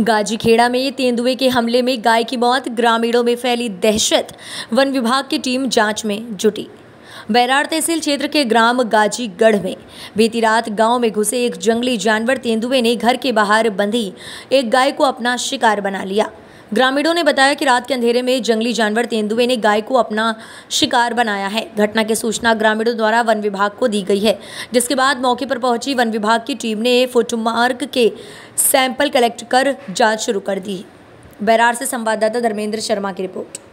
गाजीखेड़ा में तेंदुए के हमले में गाय की मौत ग्रामीणों में फैली दहशत वन विभाग की टीम जांच में जुटी बैराड़ तहसील क्षेत्र के ग्राम गाजीगढ़ में बीती रात गांव में घुसे एक जंगली जानवर तेंदुए ने घर के बाहर बंधी एक गाय को अपना शिकार बना लिया ग्रामीणों ने बताया कि रात के अंधेरे में जंगली जानवर तेंदुए ने गाय को अपना शिकार बनाया है घटना की सूचना ग्रामीणों द्वारा वन विभाग को दी गई है जिसके बाद मौके पर पहुंची वन विभाग की टीम ने फोटोमार्क के सैंपल कलेक्ट कर जाँच शुरू कर दी बैरार से संवाददाता धर्मेंद्र शर्मा की रिपोर्ट